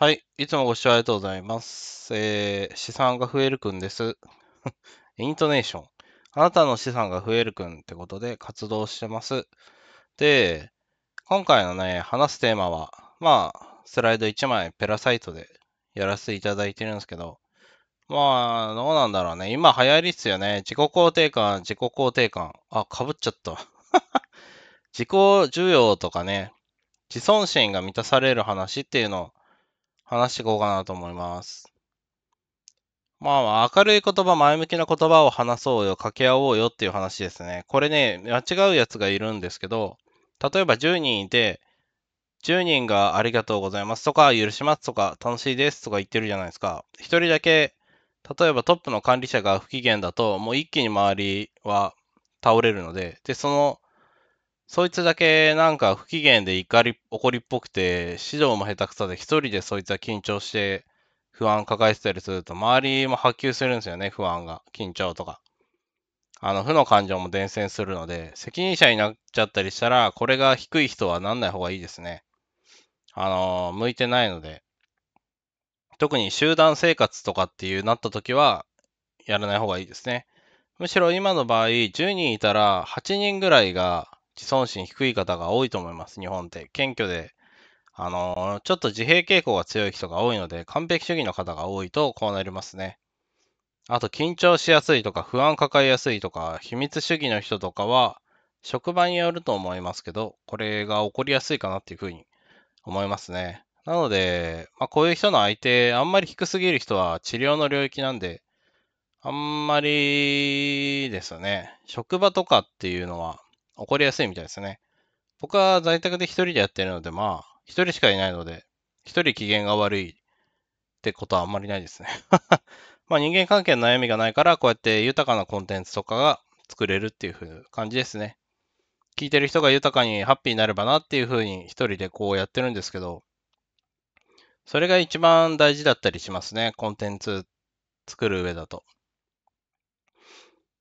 はい。いつもご視聴ありがとうございます。えー、資産が増えるくんです。イントネーション。あなたの資産が増えるくんってことで活動してます。で、今回のね、話すテーマは、まあ、スライド1枚ペラサイトでやらせていただいてるんですけど、まあ、どうなんだろうね。今流行りっすよね。自己肯定感、自己肯定感。あ、かぶっちゃった。自己需要とかね、自尊心が満たされる話っていうのを話していこうかなと思います。まあ、明るい言葉、前向きな言葉を話そうよ、掛け合おうよっていう話ですね。これね、間違うやつがいるんですけど、例えば10人いて、10人がありがとうございますとか、許しますとか、楽しいですとか言ってるじゃないですか。1人だけ、例えばトップの管理者が不機嫌だと、もう一気に周りは倒れるので、で、そのそいつだけなんか不機嫌で怒り、怒りっぽくて、指導も下手くそで、一人でそいつは緊張して不安抱えてたりすると、周りも波及するんですよね、不安が。緊張とか。あの、負の感情も伝染するので、責任者になっちゃったりしたら、これが低い人はなんない方がいいですね。あの、向いてないので。特に集団生活とかっていうなった時は、やらない方がいいですね。むしろ今の場合、10人いたら8人ぐらいが自尊心低い方が多いと思います、日本って。謙虚で、あのー、ちょっと自閉傾向が強い人が多いので、完璧主義の方が多いとこうなりますね。あと、緊張しやすいとか、不安抱えやすいとか、秘密主義の人とかは、職場によると思いますけど、これが起こりやすいかなっていうふうに思いますね。なので、まあ、こういう人の相手、あんまり低すぎる人は治療の領域なんで、あんまりですね、職場とかっていうのは、起こりやすいみたいですね。僕は在宅で一人でやってるので、まあ、一人しかいないので、一人機嫌が悪いってことはあんまりないですね まあ人間関係の悩みがないから、こうやって豊かなコンテンツとかが作れるっていう感じですね。聞いてる人が豊かにハッピーになればなっていうふうに一人でこうやってるんですけど、それが一番大事だったりしますね。コンテンツ作る上だと。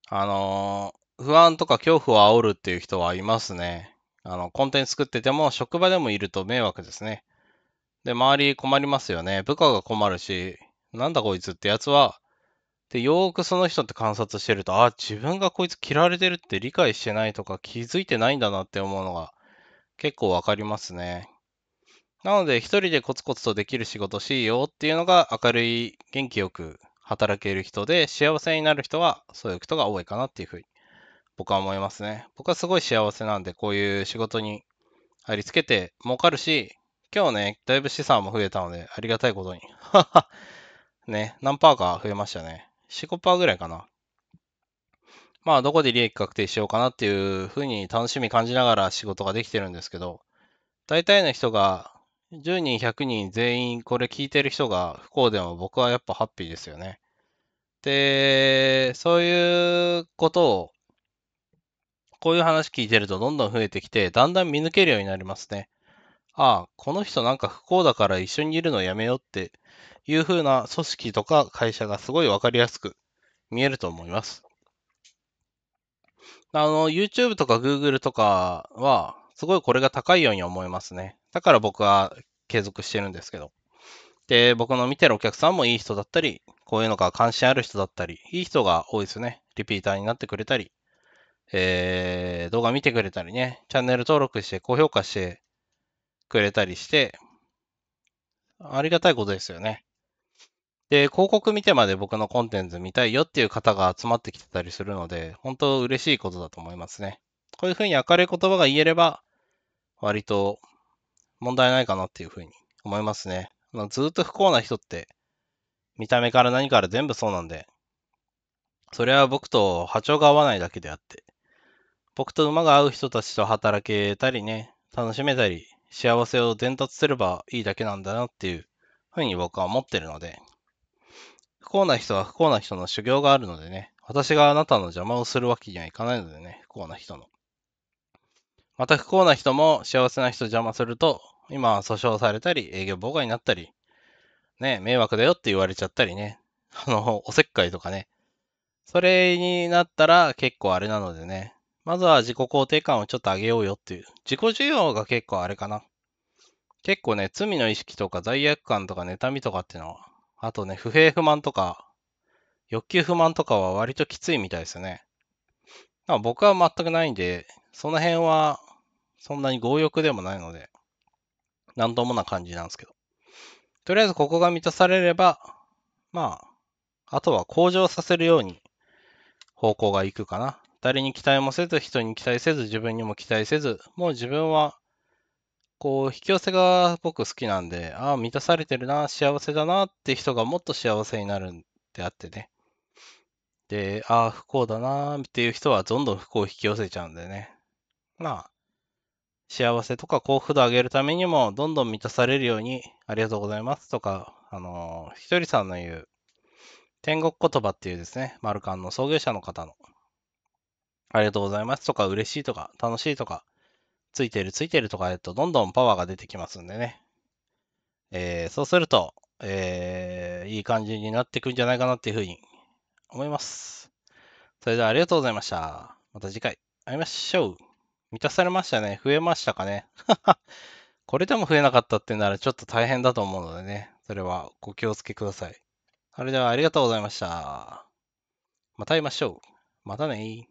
あのー、不安とか恐怖を煽るっていう人はいますね。あの、コンテンツ作ってても、職場でもいると迷惑ですね。で、周り困りますよね。部下が困るし、なんだこいつってやつは、で、よーくその人って観察してると、あ、自分がこいつ嫌われてるって理解してないとか気づいてないんだなって思うのが結構わかりますね。なので、一人でコツコツとできる仕事しようっていうのが明るい、元気よく働ける人で、幸せになる人はそういう人が多いかなっていうふうに僕は思いますね。僕はすごい幸せなんで、こういう仕事にありつけて儲かるし、今日ね、だいぶ資産も増えたので、ありがたいことに。ね、何パーか増えましたね。4、5パーぐらいかな。まあ、どこで利益確定しようかなっていうふうに楽しみ感じながら仕事ができてるんですけど、大体の人が、10人、100人全員これ聞いてる人が不幸でも僕はやっぱハッピーですよね。で、そういうことをこういう話聞いてるとどんどん増えてきて、だんだん見抜けるようになりますね。ああ、この人なんか不幸だから一緒にいるのやめようっていう風な組織とか会社がすごいわかりやすく見えると思います。あの、YouTube とか Google とかは、すごいこれが高いように思いますね。だから僕は継続してるんですけど。で、僕の見てるお客さんもいい人だったり、こういうのが関心ある人だったり、いい人が多いですね。リピーターになってくれたり、えー、動画見てくれたりね、チャンネル登録して高評価してくれたりして、ありがたいことですよね。で、広告見てまで僕のコンテンツ見たいよっていう方が集まってきてたりするので、本当嬉しいことだと思いますね。こういうふうに明るい言葉が言えれば、割と問題ないかなっていうふうに思いますね。ずっと不幸な人って、見た目から何から全部そうなんで、それは僕と波長が合わないだけであって、僕と馬が合う人たちと働けたりね、楽しめたり、幸せを伝達すればいいだけなんだなっていうふうに僕は思ってるので、不幸な人は不幸な人の修行があるのでね、私があなたの邪魔をするわけにはいかないのでね、不幸な人の。また不幸な人も幸せな人邪魔すると、今は訴訟されたり、営業妨害になったり、ね、迷惑だよって言われちゃったりね、あの、おせっかいとかね、それになったら結構あれなのでね、まずは自己肯定感をちょっと上げようよっていう。自己需要が結構あれかな。結構ね、罪の意識とか罪悪感とか妬みとかっていうのは、あとね、不平不満とか、欲求不満とかは割ときついみたいですよね。ま僕は全くないんで、その辺はそんなに強欲でもないので、何ともな感じなんですけど。とりあえずここが満たされれば、まあ、あとは向上させるように方向がいくかな。誰に期待もせず、人に期待せず、自分にも期待せず、もう自分は、こう、引き寄せが僕好きなんで、ああ、満たされてるな、幸せだなって人がもっと幸せになるんであってね。で、ああ、不幸だなっていう人はどんどん不幸を引き寄せちゃうんでね。まあ、幸せとか幸福度上げるためにも、どんどん満たされるように、ありがとうございますとか、あのー、ひとりさんの言う、天国言葉っていうですね、マルカンの創業者の方のありがとうございますとか、嬉しいとか、楽しいとか、ついてるついてるとかやると、どんどんパワーが出てきますんでね。えー、そうすると、えー、いい感じになっていくんじゃないかなっていうふうに思います。それではありがとうございました。また次回会いましょう。満たされましたね。増えましたかね。これでも増えなかったってならちょっと大変だと思うのでね。それはご気をつけください。それではありがとうございました。また会いましょう。またね